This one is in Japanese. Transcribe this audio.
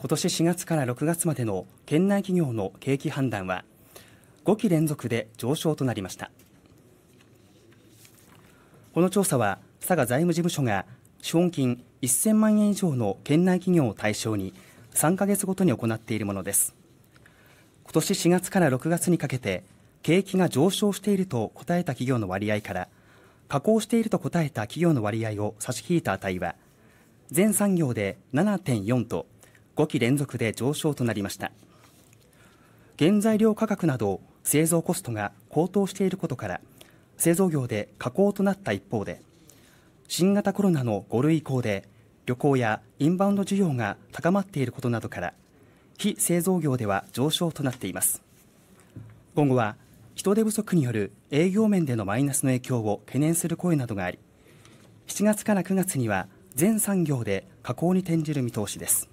今年4月から6月までの県内企業の景気判断は5期連続で上昇となりましたこの調査は佐賀財務事務所が資本金1000万円以上の県内企業を対象に3ヶ月ごとに行っているものです今年4月から6月にかけて景気が上昇していると答えた企業の割合から下降していると答えた企業の割合を差し引いた値は全産業で7.4と5期連続で上昇となりました原材料価格など製造コストが高騰していることから製造業で下降となった一方で新型コロナの5類移行で旅行やインバウンド需要が高まっていることなどから非製造業では上昇となっています今後は人手不足による営業面でのマイナスの影響を懸念する声などがあり7月から9月には全産業で下降に転じる見通しです